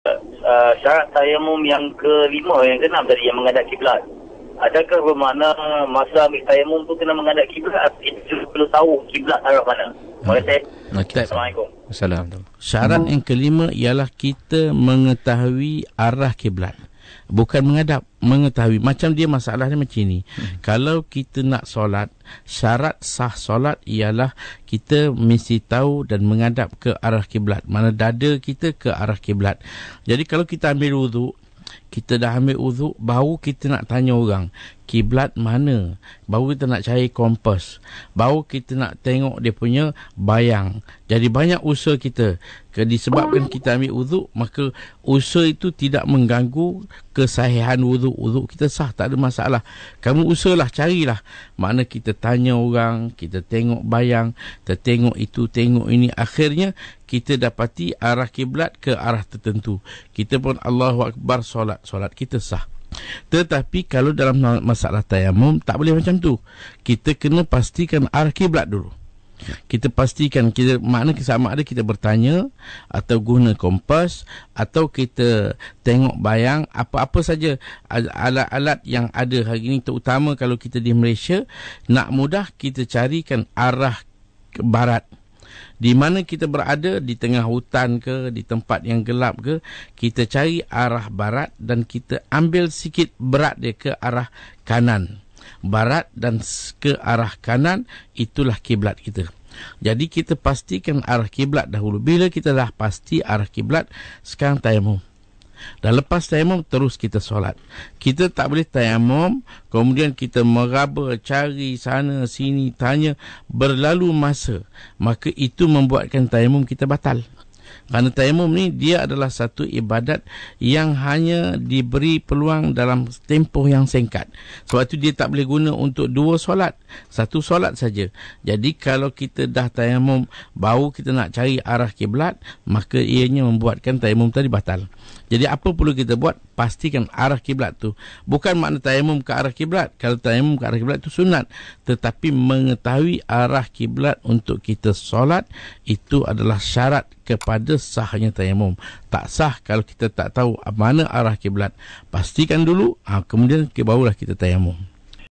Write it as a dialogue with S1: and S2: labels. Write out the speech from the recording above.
S1: Eh, syarat tayamum yang kelima yang keenam tadi yang menghadap kiblat. Adakah bermakna masa ambil tayamum tu kena menghadap kiblat? Itu perlu tahu kiblat arah mana. Terima kasih. Assalamualaikum. Assalamualaikum. Syarat yang kelima ialah kita mengetahui arah kiblat bukan mengadap mengetahui macam dia masalahnya macam ni hmm. kalau kita nak solat syarat sah solat ialah kita mesti tahu dan mengadap ke arah kiblat mana dada kita ke arah kiblat jadi kalau kita ambil wuduk kita dah ambil uduk, baru kita nak tanya orang, kiblat mana? Baru kita nak cari kompas. Baru kita nak tengok dia punya bayang. Jadi banyak usaha kita. Disebabkan kita ambil uduk, maka usaha itu tidak mengganggu kesahihan uduk. Uduk kita sah, tak ada masalah. Kamu usahlah, carilah. Mana kita tanya orang, kita tengok bayang, kita tengok itu, tengok ini. Akhirnya, kita dapati arah kiblat ke arah tertentu. Kita pun Allahu Akbar solat solat kita sah. Tetapi kalau dalam masalah tayamum tak boleh macam tu. Kita kena pastikan arah kiblat dulu. Kita pastikan kita makna sama ada kita bertanya atau guna kompas atau kita tengok bayang apa-apa saja alat-alat yang ada hari ini terutama kalau kita di Malaysia nak mudah kita carikan arah ke barat di mana kita berada di tengah hutan ke di tempat yang gelap ke kita cari arah barat dan kita ambil sikit berat dia ke arah kanan barat dan ke arah kanan itulah kiblat kita jadi kita pastikan arah kiblat dahulu bila kita dah pasti arah kiblat sekarang tayamum dan lepas tayamum terus kita solat. Kita tak boleh tayamum kemudian kita meraba cari sana sini tanya berlalu masa. Maka itu membuatkan tayamum kita batal. Kerana tayamum ni dia adalah satu ibadat yang hanya diberi peluang dalam tempoh yang singkat. Sebab itu dia tak boleh guna untuk dua solat. Satu solat saja. Jadi kalau kita dah tayamum bau kita nak cari arah kiblat, maka ianya membuatkan tayamum tadi batal. Jadi apa perlu kita buat? pastikan arah kiblat tu bukan makna tayamum ke arah kiblat kalau tayamum ke arah kiblat tu sunat tetapi mengetahui arah kiblat untuk kita solat itu adalah syarat kepada sahnya tayamum tak sah kalau kita tak tahu mana arah kiblat pastikan dulu ha, kemudian barulah kita tayamum